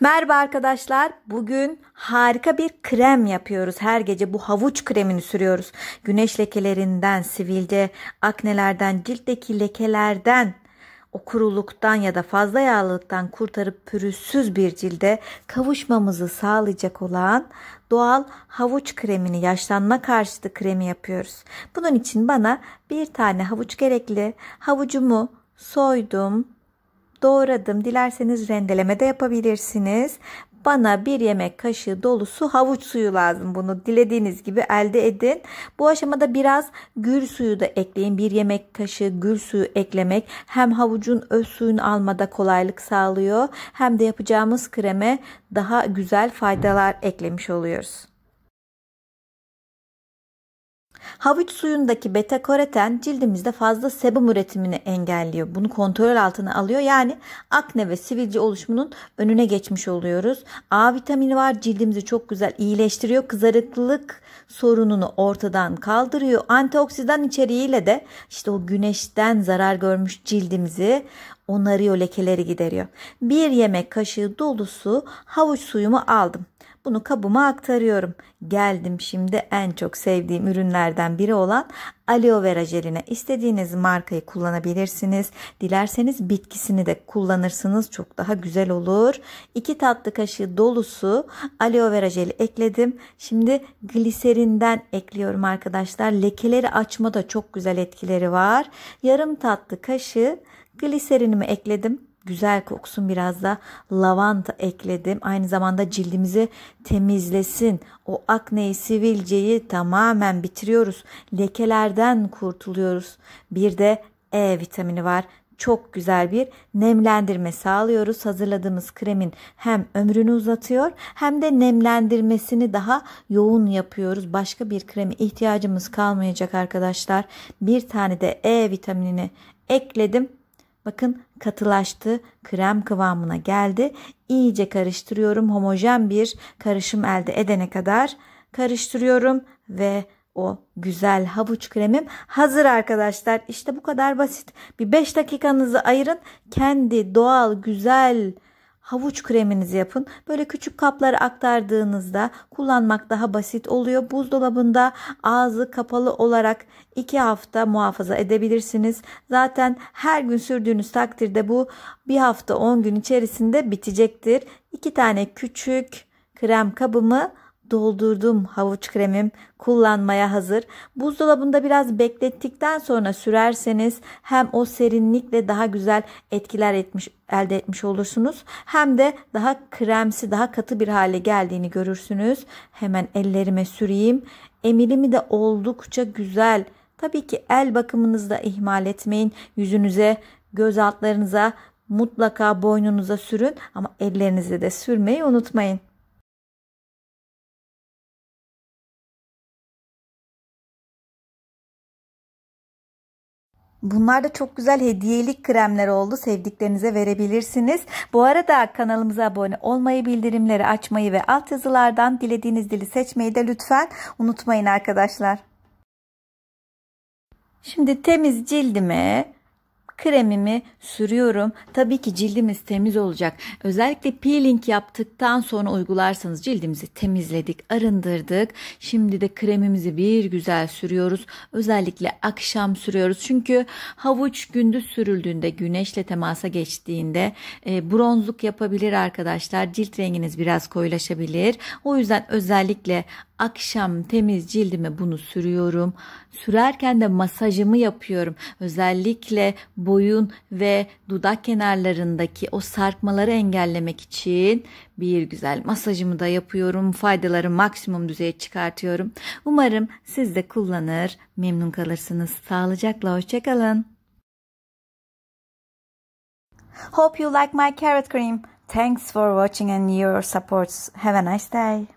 Merhaba arkadaşlar. Bugün harika bir krem yapıyoruz. Her gece bu havuç kremini sürüyoruz. Güneş lekelerinden, sivilce, aknelerden, ciltteki lekelerden, o kuruluktan ya da fazla yağlılıktan kurtarıp pürüzsüz bir cilde kavuşmamızı sağlayacak olan doğal havuç kremini yaşlanma karşıtı kremi yapıyoruz. Bunun için bana bir tane havuç gerekli. Havucumu soydum, doğradım. Dilerseniz rendeleme de yapabilirsiniz. Bana bir yemek kaşığı dolusu havuç suyu lazım. Bunu dilediğiniz gibi elde edin. Bu aşamada biraz gül suyu da ekleyin. Bir yemek kaşığı gül suyu eklemek hem havucun öz suyunu almada kolaylık sağlıyor hem de yapacağımız kreme daha güzel faydalar eklemiş oluyoruz. Havuç suyundaki beta karoten cildimizde fazla sebum üretimini engelliyor. Bunu kontrol altına alıyor. Yani akne ve sivilce oluşumunun önüne geçmiş oluyoruz. A vitamini var. Cildimizi çok güzel iyileştiriyor. Kızarıklık sorununu ortadan kaldırıyor. Antioksidan içeriğiyle de işte o güneşten zarar görmüş cildimizi onarıyor, lekeleri gideriyor. Bir yemek kaşığı dolusu havuç suyumu aldım. Bunu kabıma aktarıyorum. Geldim şimdi en çok sevdiğim ürünlerden biri olan aloe vera jeline. İstediğiniz markayı kullanabilirsiniz. Dilerseniz bitkisini de kullanırsınız. Çok daha güzel olur. 2 tatlı kaşığı dolusu aloe vera jeli ekledim. Şimdi gliserinden ekliyorum arkadaşlar. Lekeleri açmada çok güzel etkileri var. Yarım tatlı kaşığı gliserinimi ekledim güzel koksun biraz da lavanta ekledim. Aynı zamanda cildimizi temizlesin. O akneyi sivilceyi tamamen bitiriyoruz. Lekelerden kurtuluyoruz. Bir de E vitamini var çok güzel bir nemlendirme sağlıyoruz. Hazırladığımız kremin hem ömrünü uzatıyor hem de nemlendirmesini daha yoğun yapıyoruz. Başka bir kreme ihtiyacımız kalmayacak arkadaşlar. Bir tane de E vitaminini ekledim. Bakın katılaştı, krem kıvamına geldi. İyice karıştırıyorum. Homojen bir karışım elde edene kadar karıştırıyorum ve o güzel havuç kremim hazır arkadaşlar. İşte bu kadar basit. Bir 5 dakikanızı ayırın. Kendi doğal güzel havuç kreminizi yapın. Böyle küçük kaplara aktardığınızda kullanmak daha basit oluyor. Buzdolabında ağzı kapalı olarak 2 hafta muhafaza edebilirsiniz. Zaten her gün sürdüğünüz takdirde bu bir hafta 10 gün içerisinde bitecektir. 2 tane küçük krem kabımı doldurdum havuç kremim kullanmaya hazır. Buzdolabında biraz beklettikten sonra sürerseniz hem o serinlikle daha güzel etkiler etmiş elde etmiş olursunuz. Hem de daha kremsi, daha katı bir hale geldiğini görürsünüz. Hemen ellerime süreyim. Emilimi de oldukça güzel. Tabii ki el bakımınızı da ihmal etmeyin. Yüzünüze, göz altlarınıza, mutlaka boynunuza sürün ama ellerinize de sürmeyi unutmayın. Bunlar da çok güzel hediyelik kremler oldu. Sevdiklerinize verebilirsiniz. Bu arada kanalımıza abone olmayı, bildirimleri açmayı ve alt yazılardan dilediğiniz dili seçmeyi de lütfen unutmayın arkadaşlar. Şimdi temiz cildime kremimi sürüyorum. Tabii ki cildimiz temiz olacak. Özellikle peeling yaptıktan sonra uygularsanız cildimizi temizledik, arındırdık. Şimdi de kremimizi bir güzel sürüyoruz. Özellikle akşam sürüyoruz. Çünkü havuç gündüz sürüldüğünde, güneşle temasa geçtiğinde e, bronzluk yapabilir arkadaşlar. Cilt renginiz biraz koyulaşabilir. O yüzden özellikle Akşam temiz cildime bunu sürüyorum. Sürerken de masajımı yapıyorum. Özellikle boyun ve dudak kenarlarındaki o sarkmaları engellemek için bir güzel masajımı da yapıyorum. Faydaları maksimum düzeye çıkartıyorum. Umarım siz de kullanır, memnun kalırsınız. Sağlıcakla hoşçakalın. Hope you like my carrot cream. Thanks for watching and your supports. Have a nice day.